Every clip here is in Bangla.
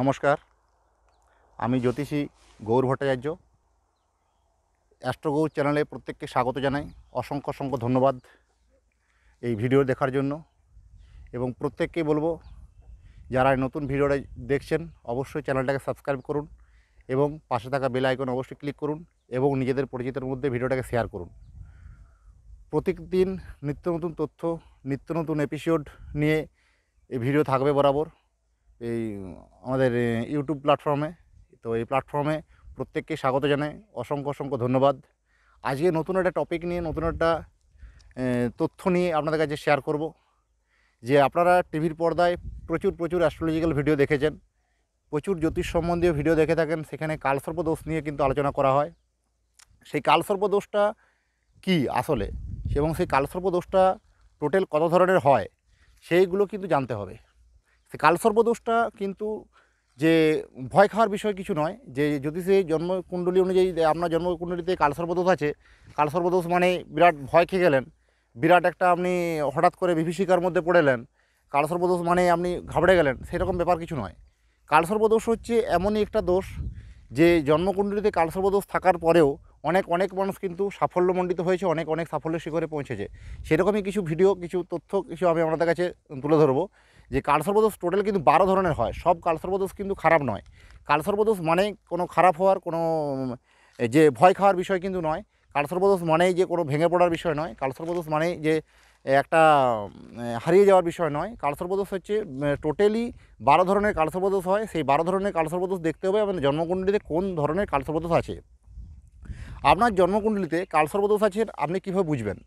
নমস্কার আমি জ্যোতিষী গৌর ভট্টাচার্য অ্যাস্ট্রোগৌর চ্যানেলে প্রত্যেককে স্বাগত জানাই অসংখ্য অসংখ্য ধন্যবাদ এই ভিডিও দেখার জন্য এবং প্রত্যেককে বলবো যারা নতুন ভিডিওটা দেখছেন অবশ্যই চ্যানেলটাকে সাবস্ক্রাইব করুন এবং পাশে থাকা বেল আইকন অবশ্যই ক্লিক করুন এবং নিজেদের পরিচিতের মধ্যে ভিডিওটাকে শেয়ার করুন প্রতিদিন নিত্য নতুন তথ্য নিত্য নতুন এপিসোড নিয়ে এই ভিডিও থাকবে বরাবর এই আমাদের ইউটিউব প্ল্যাটফর্মে তো এই প্ল্যাটফর্মে প্রত্যেককে স্বাগত জানাই অসংখ্য অসংখ্য ধন্যবাদ আজকে নতুন একটা টপিক নিয়ে নতুন একটা তথ্য নিয়ে আপনাদের কাছে শেয়ার করব যে আপনারা টিভির পর্দায় প্রচুর প্রচুর অ্যাস্ট্রোলজিক্যাল ভিডিও দেখেছেন প্রচুর জ্যোতিষ সম্বন্ধীয় ভিডিও দেখে থাকেন সেখানে কালসর্প দোষ নিয়ে কিন্তু আলোচনা করা হয় সেই কালসর্প দোষটা কি আসলে এবং সেই কালসর্প দোষটা টোটাল কত ধরনের হয় সেইগুলো কিন্তু জানতে হবে কালসর্বদোষটা কিন্তু যে ভয় খাওয়ার বিষয় কিছু নয় যে যদি সে জন্মকুণ্ডলী অনুযায়ী আপনার জন্মকুণ্ডলীতে কালসর্বদোষ আছে কালসর্বদোষ মানে বিরাট ভয় খেয়ে গেলেন বিরাট একটা আপনি হঠাৎ করে বিভীষিকার মধ্যে পড়েলেন কালসর্বদোষ মানে আপনি ঘাবড়ে গেলেন সেরকম ব্যাপার কিছু নয় কালসর্বদোষ হচ্ছে এমনই একটা দোষ যে জন্মকুণ্ডলীতে কালসর্বদোষ থাকার পরেও অনেক অনেক মানুষ কিন্তু সাফল্যমণ্ডিত হয়েছে অনেক অনেক সাফল্য শিখরে পৌঁছেছে সেরকমই কিছু ভিডিও কিছু তথ্য কিছু আমি আপনাদের কাছে তুলে ধরবো যে কালসর্পদোষ টোটাল কিন্তু বারো ধরনের হয় সব কালসর্পদোষ কিন্তু খারাপ নয় কালসর্পদোষ মানে কোনো খারাপ হওয়ার কোনো যে ভয় খাওয়ার বিষয় কিন্তু নয় কালসর্পদোষ মানেই যে কোনো ভেঙে পড়ার বিষয় নয় কালসর্পদোষ মানেই যে একটা হারিয়ে যাওয়ার বিষয় নয় কালসর্পদোষ হচ্ছে টোটালি বারো ধরনের কালসর্পদোষ হয় সেই বারো ধরনের কালসর্পদোষ দেখতে হবে আমাদের জন্মকুণ্ডলিতে কোন ধরনের কালসর্পদোষ আছে আপনার জন্মকুণ্ডলিতে কালসর্পদোষ আছে আপনি কীভাবে বুঝবেন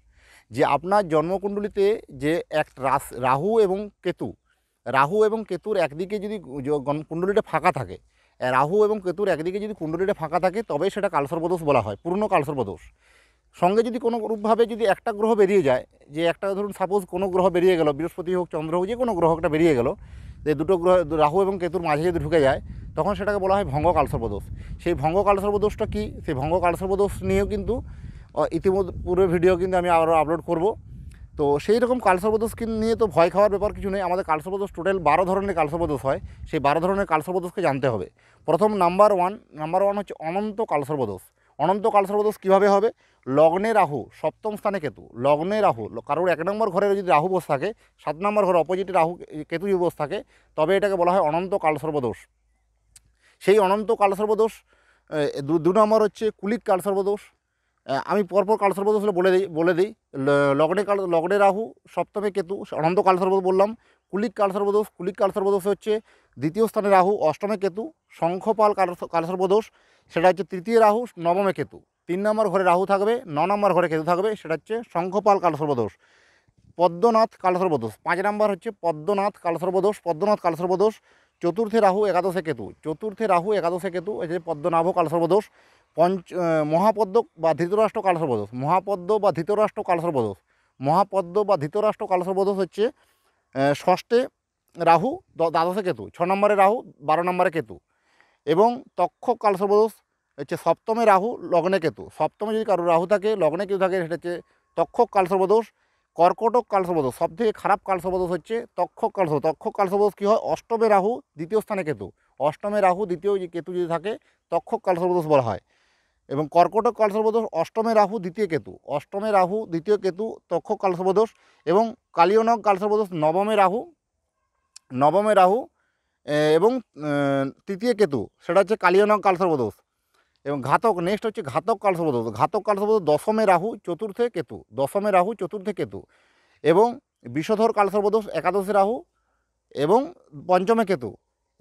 যে আপনার জন্মকুণ্ডলিতে যে এক রাহু এবং কেতু রাহু এবং কেতুর একদিকে যদি কুণ্ডলিটা ফাঁকা থাকে রাহু এবং কেতুর একদিকে যদি কুণ্ডলিটা ফাঁকা থাকে তবে সেটা কালসর্বদোষ বলা হয় পূর্ণ কালসর্বদোষ সঙ্গে যদি কোনো রূপভাবে যদি একটা গ্রহ বেরিয়ে যায় যে একটা ধরুন সাপোজ কোনো গ্রহ বেরিয়ে গেল বৃহস্পতি হোক চন্দ্র হোক যে কোনো গ্রহ একটা বেরিয়ে গেল যে দুটো গ্রহ রাহু এবং কেতুর মাঝে যদি ঢুকে যায় তখন সেটাকে বলা হয় ভঙ্গ কালসর্বদোষ সেই ভঙ্গ কালসর্বদোষটা কী সেই ভঙ্গ কালসর্বদোষ নিয়েও কিন্তু ইতিমধ্যে পূর্বে ভিডিও কিন্তু আমি আরও আপলোড করব তো সেই রকম কালসর্পদোষ নিয়ে তো ভয় খাওয়ার ব্যাপার কিছু নেই আমাদের কালসর্পদোষ টোটাল বারো ধরনের কালসবদোষ হয় সেই বারো ধরনের কালসর্পদোষকে জানতে হবে প্রথম নাম্বার ওয়ান নাম্বার ওয়ান হচ্ছে অনন্ত কালসর্পদোষ অনন্ত কালসর্পদোষ কীভাবে হবে লগ্নে রাহু সপ্তম স্থানে কেতু লগ্নে রাহু কারোর এক নম্বর ঘরে যদি রাহু বসে থাকে সাত নম্বর ঘরে অপোজিটে রাহু কেতু যদি বসে থাকে তবে এটাকে বলা হয় অনন্ত কালসর্পদোষ সেই অনন্ত কালসর্পদোষ দু নম্বর হচ্ছে কুলিক কালসর্পদোষ আমি পরপর কালসর্বত ছিল বলে দিই বলে দিই লগ্নে কাল লগ্নে রাহু সপ্তমে কেতু অনন্ত কালসর্বত বললাম কুলিক কালসর্বদোষ কুলিক কালসর্বদোষ হচ্ছে দ্বিতীয় স্থানে রাহু অষ্টমে কেতু শঙ্খপাল কালসর্বদোষ সেটা হচ্ছে তৃতীয় রাহু নবমে কেতু তিন নম্বর ঘরে রাহু থাকবে ন নম্বর ঘরে কেতু থাকবে সেটা হচ্ছে শঙ্খপাল কালসর্বদোষ পদ্মনাথ কালসর্বদোষ পাঁচ নম্বর হচ্ছে পদ্মনাথ কালসর্বদোষ পদ্মনাথ কালসর্বদোষ চতুর্থে রাহু একাদশে কেতু চতুর্থে রাহু একাদশে কেতু যে পদ্মনাভ কালসর্বদোষ পঞ্চ মহাপদ্ম বা ধৃতরাষ্ট্র কালসর্বদোষ মহাপদ্ম বা ধৃতরাষ্ট্র কালসর্বদোষ মহাপদ্ম বা ধৃতরাষ্ট্র কালসর্বদোষ হচ্ছে ষষ্ঠে রাহু দ্বাদশে কেতু ছ নম্বরে রাহু বারো নম্বরে কেতু এবং তক্ষ কালসর্বদোষ হচ্ছে সপ্তমে রাহু লগ্নে কেতু সপ্তমে যদি কারো রাহু থাকে লগ্নে কেতু থাকে সেটা হচ্ছে তক্ষ কালসর্বদোষ কর্কটক কালসবদোষ সবথেকে খারাপ কালসবদোষ হচ্ছে তক্ষক কালসবদোষ তক্ষক কালসবদোষ কী হয় অষ্টমে রাহু দ্বিতীয় স্থানে কেতু অষ্টমে রাহু দ্বিতীয় যে কেতু যদি থাকে তক্ষক কালসবদোষ বলা হয় এবং কর্কটক কালসর্বদোষ অষ্টমে রাহু দ্বিতীয় কেতু অষ্টমে রাহু দ্বিতীয় কেতু তক্ষক কালসবদোষ এবং কালিয়নক কালসর্বদোষ নবমে রাহু নবমে রাহু এবং তৃতীয় কেতু সেটা হচ্ছে কালিয়নক কালসর্বদোষ এবং ঘাতক নেক্সট হচ্ছে ঘাতক কালসবদ ঘাতক কালসবদ দশমে রাহু চতুর্থে কেতু দশমে রাহু চতুর্থে কেতু এবং বিষধর কালসর্বদোষ একাদশে রাহু এবং পঞ্চমে কেতু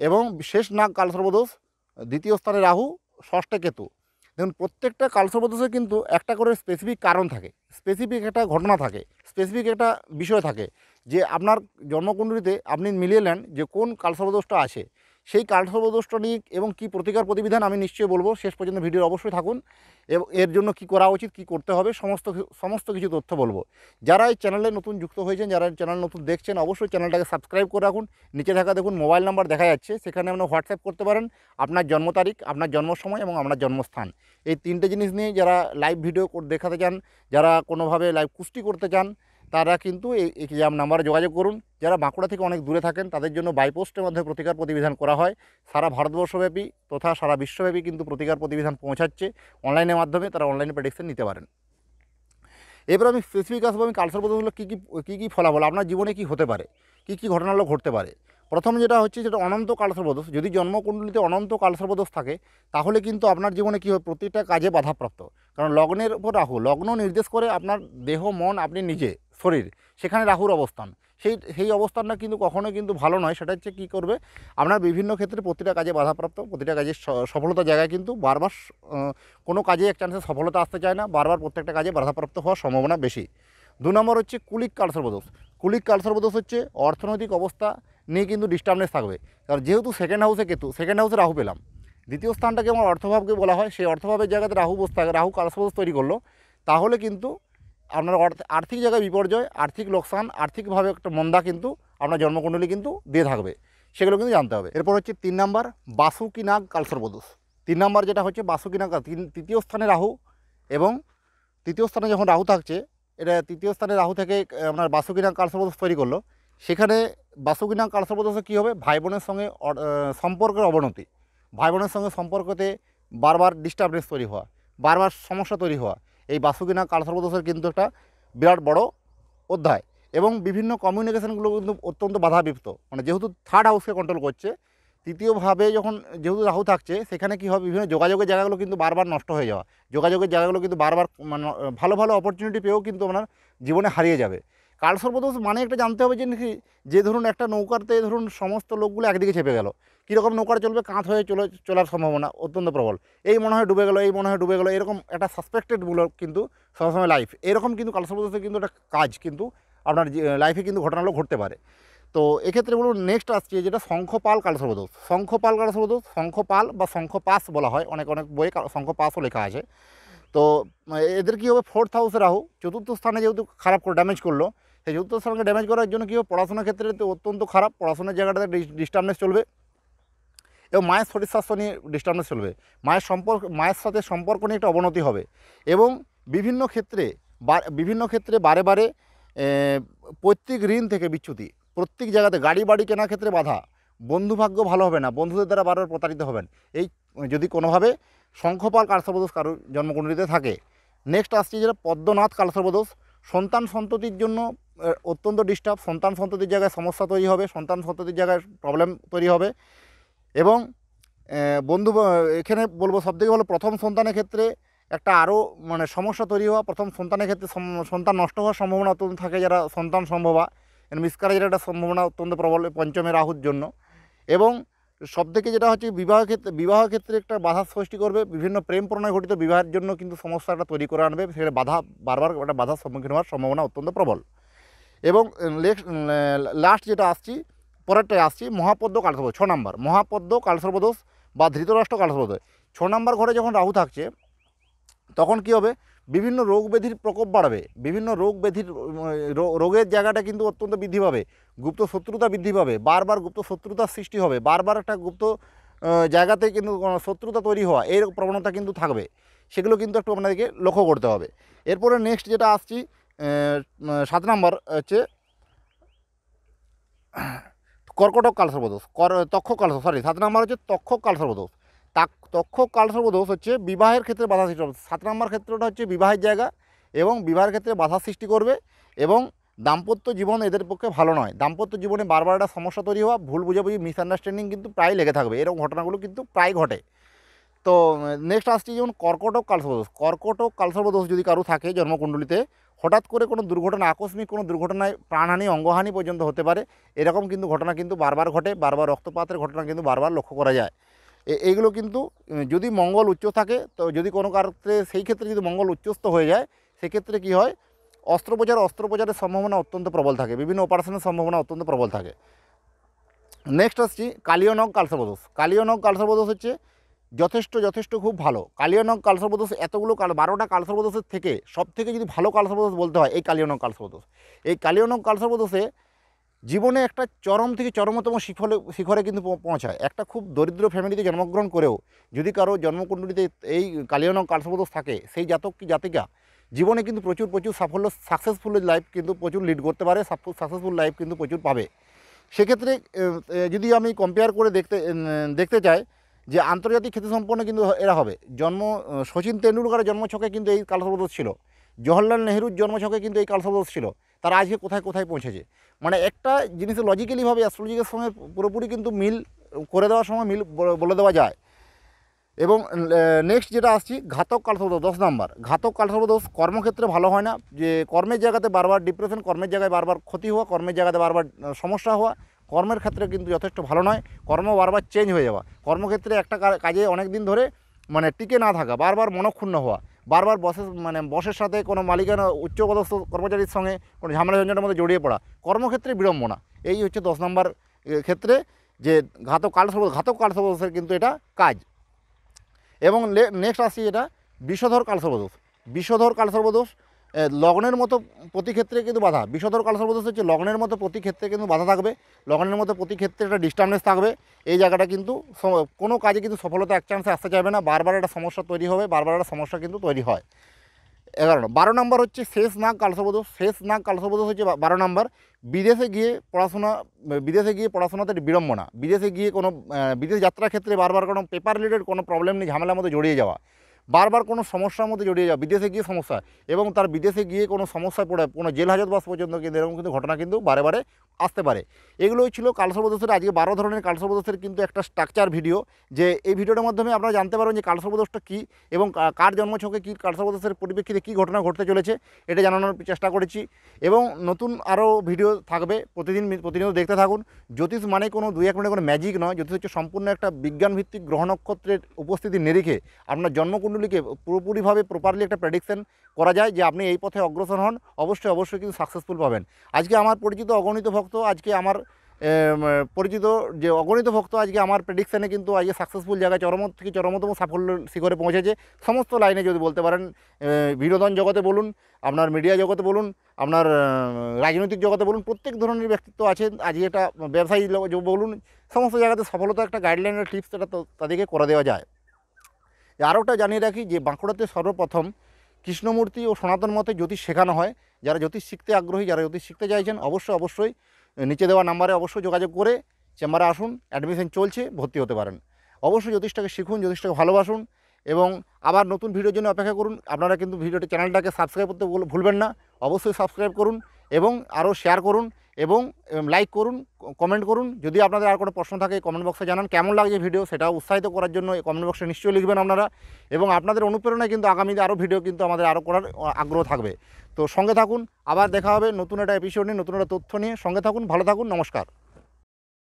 এবং শেষ নাগ কালসর্বদোষ দ্বিতীয় স্থানে রাহু ষষ্ঠে কেতু দেখুন প্রত্যেকটা কালসর্বদোষে কিন্তু একটা করে স্পেসিফিক কারণ থাকে স্পেসিফিক একটা ঘটনা থাকে স্পেসিফিক একটা বিষয় থাকে যে আপনার জন্মকুণ্ডলিতে আপনি মিলিয়ে নেন যে কোন কালসর্বদোষটা আছে সেই কালসর্বদোষ্টনিক এবং কি প্রতিকার প্রতিবিধান আমি নিশ্চয়ই বলবো শেষ পর্যন্ত ভিডিওর অবশ্যই থাকুন এবং এর জন্য কি করা উচিত কি করতে হবে সমস্ত সমস্ত কিছু তথ্য বলবো যারা এই চ্যানেলে নতুন যুক্ত হয়েছেন যারা চ্যানেল নতুন দেখছেন অবশ্যই চ্যানেলটাকে সাবস্ক্রাইব করে রাখুন নিচে থাকা দেখুন মোবাইল নাম্বার দেখা যাচ্ছে সেখানে আপনার হোয়াটসঅ্যাপ করতে পারেন আপনার জন্ম তারিখ আপনার জন্ম সময় এবং আপনার জন্মস্থান এই তিনটে জিনিস নিয়ে যারা লাইভ ভিডিও দেখাতে চান যারা কোনোভাবে লাইভ কুস্তি করতে চান তারা কিন্তু এই নাম্বারে যোগাযোগ করুন যারা বাঁকুড়া থেকে অনেক দূরে থাকেন তাদের জন্য বাইপোস্টের মাধ্যমে প্রতিকার প্রতিবিধান করা হয় সারা ভারতবর্ষব্যাপী তথা সারা বিশ্বব্যাপী কিন্তু প্রতিকার প্রতিবিধান পৌঁছাচ্ছে অনলাইনের মাধ্যমে তারা অনলাইনে প্রেডিকশন নিতে পারেন এরপর আমি স্পেসিফিক আসবো আমি কালসার প্রতিমূলক কী কী কী কী ফলাফল আপনার জীবনে কি হতে পারে কী কী ঘটনাগুলো ঘটতে পারে প্রথম যেটা হচ্ছে যেটা অনন্ত কালসর্বদোষ যদি জন্মকুণ্ডলিতে অনন্ত কালসর্বদোষ থাকে তাহলে কিন্তু আপনার জীবনে কী হয় প্রতিটা কাজে বাধাপ্রাপ্ত কারণ লগ্নের উপর রাহু লগ্ন নির্দেশ করে আপনার দেহ মন আপনি নিজে শরীর সেখানে রাহুর অবস্থান সেই সেই অবস্থানটা কিন্তু কখনোই কিন্তু ভালো নয় সেটা হচ্ছে কী করবে আপনার বিভিন্ন ক্ষেত্রে প্রতিটা কাজে বাধাপ্রাপ্ত প্রতিটা কাজে সফলতা জায়গায় কিন্তু বারবার কোনো কাজে এক চান্সে সফলতা আসতে চায় না বারবার প্রত্যেকটা কাজে বাধাপ্রাপ্ত হওয়ার সম্ভাবনা বেশি দু নম্বর হচ্ছে কুলিক কালসর্বদোষ কুলিক কালসর্বদোষ হচ্ছে অর্থনৈতিক অবস্থা নিয়ে কিন্তু ডিস্টার্বনেস থাকবে কারণ যেহেতু সেকেন্ড হাউসে কেতু সেকেন্ড হাউসে রাহু পেলাম দ্বিতীয় স্থানটাকে আমার অর্থভাবকে বলা হয় সেই অর্থভাবের জায়গাতে রাহু বসে থাকে রাহু কালসপোষ তৈরি করলো তাহলে কিন্তু আপনার আর্থিক জায়গায় বিপর্যয় আর্থিক লোকসান আর্থিকভাবে একটা মন্দা কিন্তু আপনার জন্মকুণ্ডলী কিন্তু দিয়ে থাকবে সেগুলো কিন্তু জানতে হবে এরপর হচ্ছে তিন নাম্বার বাসুকি নাগ কালসর্বদোষ তিন নাম্বার যেটা হচ্ছে বাসুকি নাগ তৃতীয় স্থানে রাহু এবং তৃতীয় স্থানে যখন রাহু থাকছে এটা তৃতীয় স্থানে রাহু থেকে আপনার বাসুকি নাগ কালসর্বদোষ তৈরি করলো সেখানে বাসুকিনা কালসা কী হবে ভাই বোনের সঙ্গে সম্পর্কের অবনতি ভাই বোনের সঙ্গে সম্পর্কতে বারবার ডিস্টার্বেন্স তৈরি হওয়া বারবার সমস্যা তৈরি হওয়া এই বাসুকিনা কালসা কিন্তু একটা বিরাট বড় অধ্যায় এবং বিভিন্ন কমিউনিকেশানগুলো কিন্তু অত্যন্ত বাধাবিপ্ত মানে যেহেতু থার্ড হাউসকে কন্ট্রোল করছে তৃতীয়ভাবে যখন যেহেতু রাহু থাকছে সেখানে কি হবে বিভিন্ন যোগাযোগের জায়গাগুলো কিন্তু বারবার নষ্ট হয়ে যাওয়া যোগাযোগের জায়গাগুলো কিন্তু বারবার মানে ভালো ভালো অপরচুনিটি পেয়েও কিন্তু আপনার জীবনে হারিয়ে যাবে সর্বদোষ মানে একটা জানতে হবে যে নাকি যে ধরুন একটা নৌকাতে ধরুন সমস্ত লোকগুলো একদিকে চেপে গেল কীরকম নৌকার চলবে কাঁধ হয়ে চলে চলার সম্ভাবনা অত্যন্ত প্রবল এই মনে হয় ডুবে গেলো এই মনে হয় ডুবে গেলো এরকম একটা সাসপেক্টেডগুলো কিন্তু সবসময় লাইফ এরকম কিন্তু কালসর্পদোষের কিন্তু একটা কাজ কিন্তু আপনার লাইফে কিন্তু ঘটনাগুলো ঘটতে পারে তো এক্ষেত্রে বলুন নেক্সট আসছে যেটা শঙ্খপাল কালসর্পদোষ শঙ্খপাল কালসর্পদোষ শঙ্খপাল বা শঙ্খপাস বলা হয় অনেক অনেক বইয়ে শঙ্খপাসও লেখা আছে তো মানে এদের কী হবে ফোর্থ হাউসে রাহু চতুর্থ স্থানে যেহেতু খারাপ করে ড্যামেজ করলো সেই চতুর্থ স্থানকে ড্যামেজ করার জন্য কী হবে পড়াশোনার ক্ষেত্রে তো অত্যন্ত খারাপ পড়াশোনার জায়গাটাতে ডিস্টার্বেন্স চলবে এবং মায়ের শরীর স্বাস্থ্য নিয়ে ডিস্টার্বেন্স চলবে মায়ের সম্পর্ক মায়ের সাথে সম্পর্ক নিয়ে একটা অবনতি হবে এবং বিভিন্ন ক্ষেত্রে বিভিন্ন ক্ষেত্রে বারে বারে প্রত্যেক ঋণ থেকে বিচ্যুতি প্রত্যেক জায়গাতে গাড়ি বাড়ি কেনার ক্ষেত্রে বাধা বন্ধুভাগ্য ভালো হবে না বন্ধুদের দ্বারা বারবার প্রতারিত হবেন এই যদি কোনোভাবে শঙ্খপাল কালসর্পদোষ কারোর জন্মকুণ্ডলিতে থাকে নেক্সট আসছে যেটা পদ্মনাথ কালসর্পদোষ সন্তান সন্ততির জন্য অত্যন্ত ডিস্টার্ব সন্তান সন্ততির জায়গায় সমস্যা তৈরি হবে সন্তান সন্ততির জায়গায় প্রবলেম তৈরি হবে এবং বন্ধু এখানে বলবো সবথেকে ভালো প্রথম সন্তানের ক্ষেত্রে একটা আরও মানে সমস্যা তৈরি হওয়া প্রথম সন্তানের ক্ষেত্রে সন্তান নষ্ট হওয়ার সম্ভাবনা অত্যন্ত থাকে যারা সন্তান সম্ভবা মিসকারাজের একটা সম্ভাবনা অত্যন্ত প্রবল পঞ্চমের রাহুর জন্য এবং সব থেকে যেটা হচ্ছে বিবাহ ক্ষেত্রে বিবাহ ক্ষেত্রে একটা বাধা সৃষ্টি করবে বিভিন্ন প্রেম প্রণয় ঘটিত বিবাহের জন্য কিন্তু সমস্যাটা তৈরি করে আনবে সেটা বাধা বারবার একটা বাধার সম্মুখীন হওয়ার সম্ভাবনা অত্যন্ত প্রবল এবং লাস্ট যেটা আসছি পরেরটায় আসছি মহাপদ্য কালসর্বদ ছ নম্বর মহাপদ্য কালসর্বদোষ বা ধৃতরাষ্ট্র কালসর্বদোষ ছ নম্বর ঘরে যখন রাহু থাকছে তখন কি হবে বিভিন্ন রোগ ব্যাধির প্রকোপ বাড়বে বিভিন্ন রোগ ব্যাধির রোগের জায়গাটা কিন্তু অত্যন্ত বৃদ্ধি পাবে গুপ্ত শত্রুতা বৃদ্ধি পাবে বারবার গুপ্ত শত্রুতার সৃষ্টি হবে বারবার একটা গুপ্ত জায়গাতে কিন্তু শত্রুতা তৈরি হওয়া এই প্রবণতা কিন্তু থাকবে সেগুলো কিন্তু একটু আপনাদেরকে লক্ষ্য করতে হবে এরপরে নেক্সট যেটা আসছি সাত নম্বর হচ্ছে কর্কটক কালসর্বদোষ কর তক্ষ কালস সরি সাত নম্বর হচ্ছে তক্ষ কালসর্বদোষ তক্ষ কালসর্প দোষ হচ্ছে বিবাহের ক্ষেত্রে বাধা সৃষ্টি হবে সাত নম্বর ক্ষেত্রটা হচ্ছে বিবাহের জায়গা এবং বিবাহের ক্ষেত্রে বাধা সৃষ্টি করবে এবং দাম্পত্য জীবন এদের পক্ষে ভালো নয় দাম্পত্য জীবনে বারবার একটা সমস্যা তৈরি হওয়া ভুল বুঝাবুঝি মিসআন্ডারস্ট্যান্ডিং কিন্তু প্রায় লেগে থাকবে এরকম ঘটনাগুলো কিন্তু প্রায় ঘটে তো নেক্সট আসছি যেমন কর্কটক কালসর্পদোষ কর্কটক কালসর্বদোষ যদি কারো থাকে জন্মকুণ্ডলিতে হঠাৎ করে কোনো দুর্ঘটনা আকস্মিক কোনো দুর্ঘটনায় প্রাণহানি অঙ্গহানি পর্যন্ত হতে পারে এরকম কিন্তু ঘটনা কিন্তু বারবার ঘটে বারবার রক্তপাতের ঘটনা কিন্তু বারবার লক্ষ্য করা যায় এইগুলো কিন্তু যদি মঙ্গল উচ্চ থাকে তো যদি কোনো কারণে সেই ক্ষেত্রে যদি মঙ্গল উচ্চস্থ হয়ে যায় সেক্ষেত্রে কি হয় অস্ত্রোপচার অস্ত্রোপচারের সম্ভাবনা অত্যন্ত প্রবল থাকে বিভিন্ন অপারেশনের সম্ভাবনা অত্যন্ত প্রবল থাকে নেক্সট আসছি কালিয়নক কালসাবদোষ কালিয়নক কালসাবদোষ হচ্ছে যথেষ্ট যথেষ্ট খুব ভালো কালিয়নক কালসর্বদোষ এতগুলো কাল বারোটা কালসর্বদোষের থেকে সব থেকে যদি ভালো কালসর্বদোষ বলতে হয় এই কালিয়নগ কালসর্বদোষ এই কালিয়নক কালসর্বদোষে জীবনে একটা চরম থেকে চরমতম শিখরে শিখরে কিন্তু পৌঁছায় একটা খুব দরিদ্র ফ্যামিলিতে জন্মগ্রহণ করেও যদি কারো জন্মকুণ্ডলিতে এই কালিয়ানং কালসবোধ থাকে সেই জাতক কি জাতিকা জীবনে কিন্তু প্রচুর প্রচুর সাফল্য সাকসেসফুল লাইফ কিন্তু প্রচুর লিড করতে পারে সাকসেসফুল লাইফ কিন্তু প্রচুর পাবে সেক্ষেত্রে যদি আমি কম্পেয়ার করে দেখতে দেখতে চাই যে আন্তর্জাতিক ক্ষেত্রে সম্পন্ন কিন্তু এরা হবে জন্ম শচীন তেন্ডুলকারের জন্মছকে কিন্তু এই কালসবোধ ছিল জওয়াহরলাল নেহরুর জন্মছকে কিন্তু এই কালসাদস ছিল তারা আজকে কোথায় কোথায় পৌঁছেছে মানে একটা জিনিস লজিক্যালিভাবে অ্যাস্ট্রোলজিকের সঙ্গে পুরোপুরি কিন্তু মিল করে দেওয়ার সময় মিল বলে দেওয়া যায় এবং নেক্সট যেটা আসছি ঘাতক কালসর্বদোষ দশ নাম্বার ঘাতক কালসর্বদোষ কর্মক্ষেত্রে ভালো হয় না যে কর্মের জায়গাতে বারবার ডিপ্রেশন কর্মের জায়গায় বারবার ক্ষতি হওয়া কর্মের জায়গাতে বারবার সমস্যা হওয়া কর্মের ক্ষেত্রে কিন্তু যথেষ্ট ভালো নয় কর্ম বারবার চেঞ্জ হয়ে যাওয়া কর্মক্ষেত্রে একটা কাজে অনেক দিন ধরে মানে টিকে না থাকা বারবার মনক্ষুণ্ণ হওয়া বারবার বসের মানে বসের সাথে কোনো মালিকানা উচ্চপদস্থ কর্মচারীর সঙ্গে কোনো ঝামেলা ঝঞ্ঝাটের মধ্যে জড়িয়ে পড়া কর্মক্ষেত্রে বিড়ম্বনা এই হচ্ছে দশ নম্বর ক্ষেত্রে যে ঘাতক কাল ঘাতক কাল কিন্তু এটা কাজ এবং নেক্সট আসছি এটা বিষধর কাল সর্বদোষ বিষধর কাল সর্বদোষ লগ্নের মতো প্রতি ক্ষেত্রে কিন্তু বাধা বিষধর কালসর্বদোষ হচ্ছে লগ্নের মতো প্রতি ক্ষেত্রে কিন্তু বাধা থাকবে লগ্নের মতো প্রতি ক্ষেত্রে একটা ডিস্টার্বেন্স থাকবে এই জায়গাটা কিন্তু কোনো কাজে কিন্তু সফলতা এক চান্সে আসতে চাইবে না বারবার একটা সমস্যা তৈরি হবে বারবার একটা সমস্যা কিন্তু তৈরি হয় এগারো বারো নম্বর হচ্ছে শেষ নাগ কালসবোধ শেষ নাগ কালসবোধ হচ্ছে বারো নম্বর বিদেশে গিয়ে পড়াশোনা বিদেশে গিয়ে পড়াশোনাতে বিড়ম্বনা বিদেশে গিয়ে কোনো বিদেশ যাত্রার ক্ষেত্রে বারবার কোনো পেপার রিলেটেড কোনো প্রবলেম নিয়ে ঝামেলার মতো জড়িয়ে যাওয়া বারবার কোনো সমস্যার মধ্যে জড়িয়ে যাওয়া বিদেশে গিয়ে সমস্যা এবং তার বিদেশে গিয়ে কোনো সমস্যায় পড়ে কোনো জেল হাজতবাস পর্যন্ত কিন্তু এরকম কিন্তু ঘটনা কিন্তু বারে বারে আসতে পারে এগুলোই ছিল কালসর্বদোষের আজকে বারো ধরনের কালসর্বদোষের কিন্তু একটা স্ট্রাকচার ভিডিও যে এই ভিডিওটার মাধ্যমে আপনারা জানতে পারবেন যে কালসর্বদোষটা কী এবং কার জন্মছকে কী কালসর্বদোষের পরিপ্রেক্ষিতে কী ঘটনা ঘটতে চলেছে এটা জানানোর চেষ্টা করেছি এবং নতুন আরও ভিডিও থাকবে প্রতিদিন প্রতিনিয়ত দেখতে থাকুন জ্যোতিষ মানে কোনো দুই এক মিনিট কোনো ম্যাজিক নয় জ্যোতিষ হচ্ছে সম্পূর্ণ একটা বিজ্ঞানভিত্তিক গ্রহ নক্ষত্রের উপস্থিতি নিরিখে আপনার জন্মকুণ্ড গ্রহকুণ্ডলীকে পুরোপুরিভাবে প্রপারলি একটা প্রেডিকশন করা যায় যে আপনি এই পথে অগ্রসর হন অবশ্যই অবশ্যই কিন্তু সাকসেসফুল পাবেন আজকে আমার পরিচিত অগণিত ভক্ত আজকে আমার পরিচিত যে অগণিত ভক্ত আজকে আমার প্রেডিকশানে কিন্তু আজকে সাকসেসফুল জায়গায় চরম থেকে চরমতম সাফল্য শিখরে পৌঁছেছে সমস্ত লাইনে যদি বলতে পারেন বিনোদন জগতে বলুন আপনার মিডিয়া জগতে বলুন আপনার রাজনৈতিক জগতে বলুন প্রত্যেক ধরনের ব্যক্তিত্ব আছে আজকে একটা ব্যবসায়ী বলুন সমস্ত জায়গাতে সফলতা একটা গাইডলাইনের টিপস এটা তাদেরকে করে দেওয়া যায় আরওটা জানিয়ে রাখি যে বাঁকুড়াতে সর্বপ্রথম কৃষ্ণমূর্তি ও সনাতন মতে জ্যোতিষ শেখানো হয় যারা জ্যোতিষ শিখতে আগ্রহী যারা জ্যোতিষ শিখতে চাইছেন অবশ্যই অবশ্যই নিচে দেওয়া নাম্বারে অবশ্যই যোগাযোগ করে চেম্বারে আসুন অ্যাডমিশন চলছে ভর্তি হতে পারেন অবশ্যই জ্যোতিষটাকে শিখুন জ্যোতিষটাকে ভালোবাসুন এবং আবার নতুন ভিডিওর জন্য অপেক্ষা করুন আপনারা কিন্তু ভিডিওটি চ্যানেলটাকে সাবস্ক্রাইব করতে ভুলবেন না অবশ্যই সাবস্ক্রাইব করুন এবং আরও শেয়ার করুন এবং লাইক করুন কমেন্ট করুন যদি আপনাদের আর কোনো প্রশ্ন থাকে কমেন্ট বক্সে জানান কেমন লাগছে ভিডিও সেটা উৎসাহিত করার জন্য কমেন্ট বক্সে নিশ্চয়ই লিখবেন আপনারা এবং আপনাদের অনুপ্রেরণায় কিন্তু আগামীতে আরও ভিডিও কিন্তু আমাদের আরও করার আগ্রহ থাকবে তো সঙ্গে থাকুন আবার দেখা হবে নতুন একটা এপিসোড নিয়ে নতুন একটা তথ্য নিয়ে সঙ্গে থাকুন ভালো থাকুন নমস্কার